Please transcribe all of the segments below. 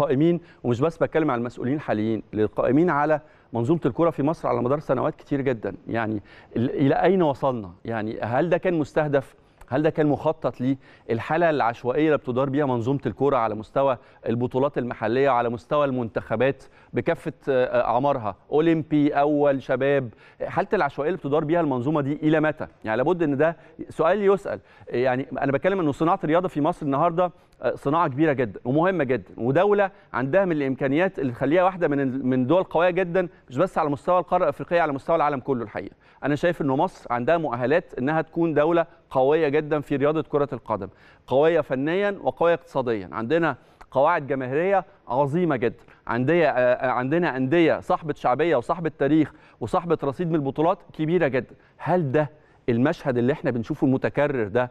للقائمين ومش بس بتكلم على المسؤولين الحاليين للقائمين على منظومه الكره في مصر على مدار سنوات كتير جدا يعني الى اين وصلنا يعني هل ده كان مستهدف هل ده كان مخطط ليه الحاله العشوائيه اللي بتدار بيها منظومه الكوره على مستوى البطولات المحليه وعلى مستوى المنتخبات بكافه آه، آه، اعمارها اولمبي اول شباب حاله العشوائيه اللي بتدار بيها المنظومه دي الى متى يعني لابد ان ده سؤال يسال يعني انا بتكلم انه صناعه الرياضه في مصر النهارده آه، صناعه كبيره جدا ومهمه جدا ودوله عندها من الامكانيات اللي تخليها واحده من من الدول القويه جدا مش بس على مستوى القاره الافريقيه على مستوى العالم كله الحقيقه انا شايف ان مصر عندها مؤهلات انها تكون دوله قويه جدا في رياضه كره القدم قويه فنيا وقويه اقتصاديا عندنا قواعد جماهيريه عظيمه جدا عندنا آه، آه، عندنا انديه صاحبه شعبيه وصاحبه تاريخ وصاحبه رصيد من البطولات كبيره جدا هل ده المشهد اللي احنا بنشوفه المتكرر ده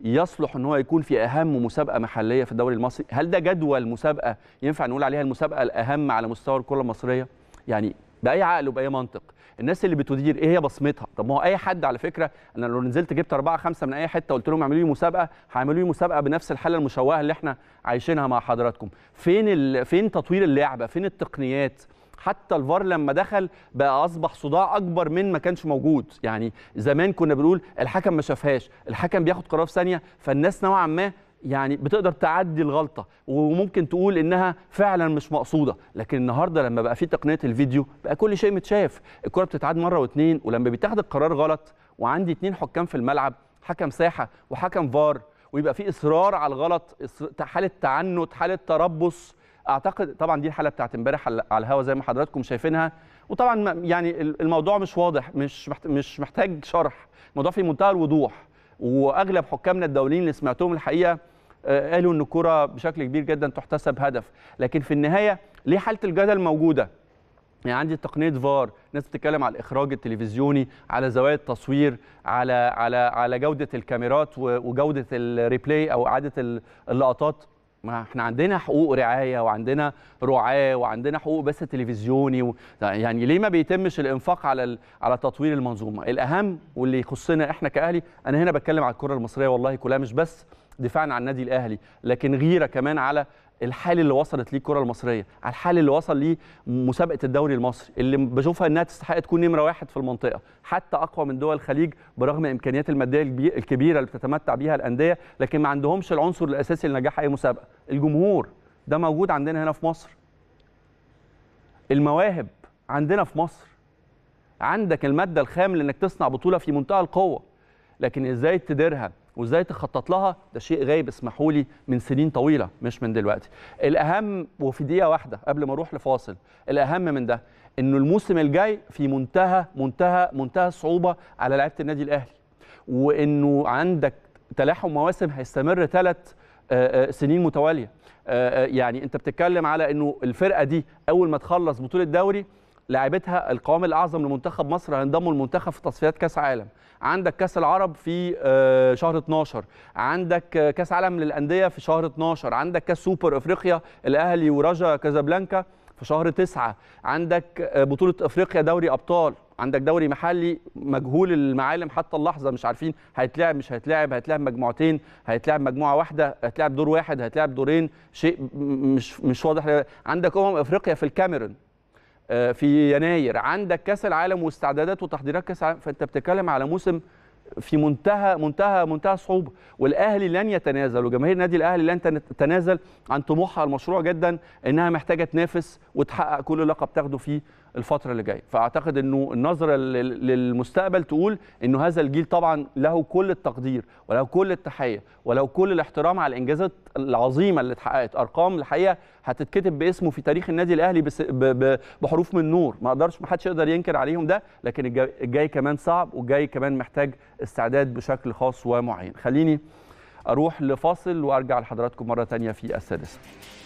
يصلح ان هو يكون في اهم مسابقه محليه في الدوري المصري هل ده جدول مسابقه ينفع نقول عليها المسابقه الاهم على مستوى الكره المصريه يعني باي عقل وباي منطق الناس اللي بتدير ايه هي بصمتها طب ما هو اي حد على فكره انا لو نزلت جبت أربعة خمسة من اي حته قلت لهم اعملوا لي مسابقه هيعملوا لي مسابقه بنفس الحاله المشوهه اللي احنا عايشينها مع حضراتكم فين ال... فين تطوير اللعبه فين التقنيات حتى الفار لما دخل بقى اصبح صداع اكبر من ما كانش موجود يعني زمان كنا بنقول الحكم ما شافهاش الحكم بياخد قرار في ثانيه فالناس نوعا ما يعني بتقدر تعدي الغلطه وممكن تقول انها فعلا مش مقصوده لكن النهارده لما بقى في تقنيه الفيديو بقى كل شيء متشاف الكره بتتعاد مره واثنين ولما بيتاخد القرار غلط وعندي اثنين حكام في الملعب حكم ساحه وحكم فار ويبقى في اصرار على الغلط حاله تعنت حاله تربص اعتقد طبعا دي الحاله بتاعت امبارح على الهوا زي ما حضراتكم شايفينها وطبعا يعني الموضوع مش واضح مش مش محتاج شرح الموضوع في منتهى الوضوح واغلب حكامنا الدوليين اللي سمعتهم الحقيقه آه، قالوا ان الكره بشكل كبير جدا تحتسب هدف لكن في النهايه ليه حاله الجدل موجوده يعني عندي تقنيه فار الناس بتتكلم على الاخراج التلفزيوني على زوايا التصوير على على على جوده الكاميرات وجوده الريبلاي او اعاده اللقطات ما احنا عندنا حقوق رعايه وعندنا رعاه وعندنا حقوق بس تلفزيوني و... يعني ليه ما بيتمش الانفاق على ال... على تطوير المنظومه الاهم واللي يخصنا احنا كاهلي انا هنا بتكلم على الكره المصريه والله كلها مش بس دفاعا عن النادي الاهلي لكن غيره كمان على الحال اللي وصلت ليه الكره المصريه على الحال اللي وصل ليه مسابقه الدوري المصري اللي بشوفها انها تستحق تكون نمره واحد في المنطقه حتى اقوى من دول الخليج برغم الامكانيات الماديه الكبيره اللي بتتمتع بيها الانديه لكن ما عندهمش العنصر الاساسي لنجاح اي مسابقه الجمهور ده موجود عندنا هنا في مصر المواهب عندنا في مصر عندك الماده الخام لانك تصنع بطوله في منتهى القوه لكن ازاي تديرها وازاي تخطط لها ده شيء غايب اسمحوا لي من سنين طويله مش من دلوقتي الاهم وفي دقيقه واحده قبل ما اروح لفاصل الاهم من ده انه الموسم الجاي في منتهى منتهى منتهى الصعوبه على لعيبه النادي الاهلي وانه عندك تلاحم مواسم هيستمر ثلاث آه، آه، سنين متواليه آه، يعني انت بتتكلم على انه الفرقه دي اول ما تخلص بطوله دوري لاعبتها القوام الاعظم لمنتخب مصر هينضموا المنتخب في تصفيات كاس عالم عندك كاس العرب في آه، شهر 12 عندك آه، كاس عالم للانديه في شهر 12 عندك كاس سوبر افريقيا الاهلي ورجا كازابلانكا في شهر 9 عندك آه، بطوله افريقيا دوري ابطال عندك دوري محلي مجهول المعالم حتى اللحظه مش عارفين هيتلعب مش هيتلعب هيتلعب مجموعتين هيتلعب مجموعه واحده هيتلعب دور واحد هيتلعب دورين شيء مش مش واضح عندك امم افريقيا في الكاميرون آه، في يناير عندك كاس العالم واستعدادات وتحضيرات كاس العالم فانت بتتكلم على موسم في منتهى منتهى منتهى صعوبه والاهلي لن يتنازل وجماهير نادي الاهلي لن تتنازل عن طموحها المشروع جدا انها محتاجه تنافس وتحقق كل لقب تاخده في الفتره اللي جايه فاعتقد انه النظره للمستقبل تقول انه هذا الجيل طبعا له كل التقدير وله كل التحيه وله كل الاحترام على الانجازات العظيمه اللي اتحققت ارقام الحقيقه هتتكتب باسمه في تاريخ النادي الاهلي بس بحروف من نور ما اقدرش ما حدش يقدر ينكر عليهم ده لكن الجاي كمان صعب والجاي كمان محتاج استعداد بشكل خاص ومعين خليني اروح لفاصل وارجع لحضراتكم مره ثانيه في السادسه